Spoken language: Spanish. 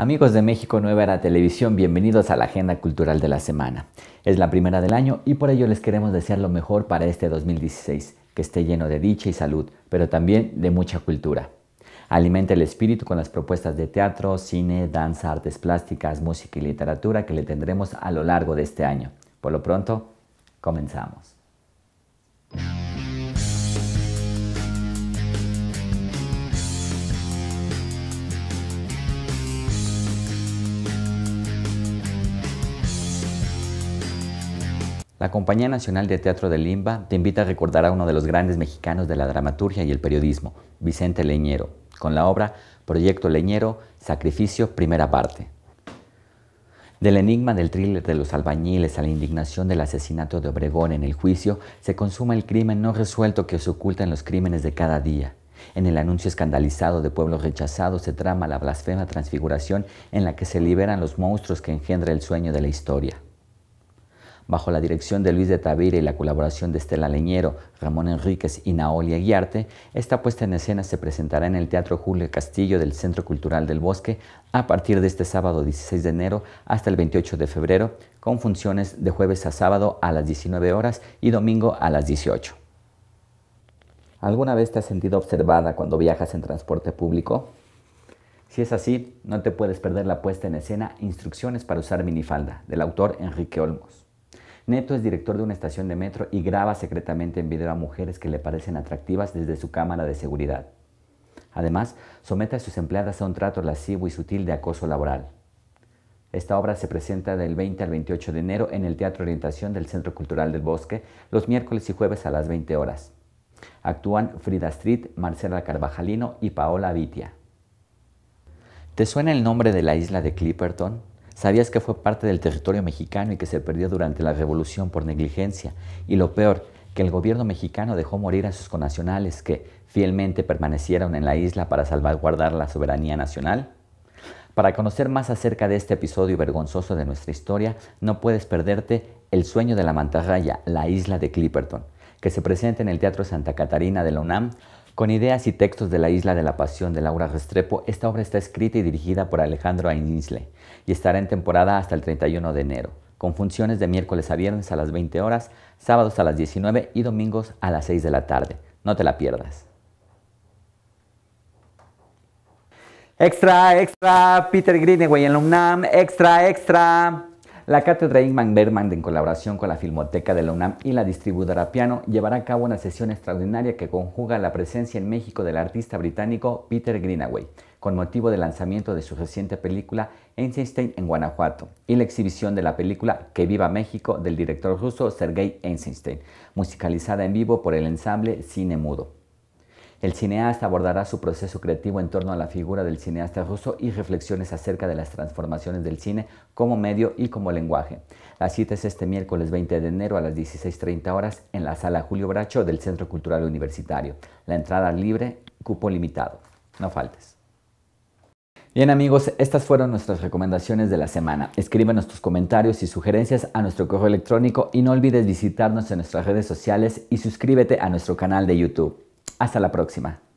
Amigos de México Nueva Era Televisión, bienvenidos a la Agenda Cultural de la Semana. Es la primera del año y por ello les queremos desear lo mejor para este 2016, que esté lleno de dicha y salud, pero también de mucha cultura. Alimente el espíritu con las propuestas de teatro, cine, danza, artes plásticas, música y literatura que le tendremos a lo largo de este año. Por lo pronto, comenzamos. La Compañía Nacional de Teatro de Limba te invita a recordar a uno de los grandes mexicanos de la dramaturgia y el periodismo, Vicente Leñero, con la obra Proyecto Leñero, Sacrificio, primera parte. Del enigma del thriller de los albañiles a la indignación del asesinato de Obregón en el juicio, se consuma el crimen no resuelto que se oculta en los crímenes de cada día. En el anuncio escandalizado de Pueblos Rechazados se trama la blasfema transfiguración en la que se liberan los monstruos que engendra el sueño de la historia bajo la dirección de Luis de Tavira y la colaboración de Estela Leñero, Ramón Enríquez y Naolia Aguiarte, esta puesta en escena se presentará en el Teatro Julio Castillo del Centro Cultural del Bosque a partir de este sábado 16 de enero hasta el 28 de febrero, con funciones de jueves a sábado a las 19 horas y domingo a las 18. ¿Alguna vez te has sentido observada cuando viajas en transporte público? Si es así, no te puedes perder la puesta en escena Instrucciones para usar minifalda, del autor Enrique Olmos. Neto es director de una estación de metro y graba secretamente en video a mujeres que le parecen atractivas desde su cámara de seguridad. Además, somete a sus empleadas a un trato lascivo y sutil de acoso laboral. Esta obra se presenta del 20 al 28 de enero en el Teatro Orientación del Centro Cultural del Bosque, los miércoles y jueves a las 20 horas. Actúan Frida Street, Marcela Carvajalino y Paola Vitia. ¿Te suena el nombre de la isla de Clipperton? ¿Sabías que fue parte del territorio mexicano y que se perdió durante la revolución por negligencia? Y lo peor, que el gobierno mexicano dejó morir a sus conacionales que fielmente permanecieron en la isla para salvaguardar la soberanía nacional? Para conocer más acerca de este episodio vergonzoso de nuestra historia, no puedes perderte El sueño de la mantarraya, la isla de Clipperton, que se presenta en el Teatro Santa Catarina de la UNAM con ideas y textos de La Isla de la Pasión de Laura Restrepo, esta obra está escrita y dirigida por Alejandro Ainsle y estará en temporada hasta el 31 de enero, con funciones de miércoles a viernes a las 20 horas, sábados a las 19 y domingos a las 6 de la tarde. No te la pierdas. Extra, extra, Peter Greenaway en la extra, extra. La Cátedra Ingman Berman, en colaboración con la Filmoteca de la UNAM y la distribuidora Piano, llevará a cabo una sesión extraordinaria que conjuga la presencia en México del artista británico Peter Greenaway, con motivo del lanzamiento de su reciente película Einstein en Guanajuato y la exhibición de la película Que Viva México del director ruso Sergei Einstein, musicalizada en vivo por el ensamble Cine Mudo. El cineasta abordará su proceso creativo en torno a la figura del cineasta ruso y reflexiones acerca de las transformaciones del cine como medio y como lenguaje. La cita es este miércoles 20 de enero a las 16.30 horas en la sala Julio Bracho del Centro Cultural Universitario. La entrada libre, cupo limitado. No faltes. Bien amigos, estas fueron nuestras recomendaciones de la semana. Escríbenos tus comentarios y sugerencias a nuestro correo electrónico y no olvides visitarnos en nuestras redes sociales y suscríbete a nuestro canal de YouTube. Hasta la próxima.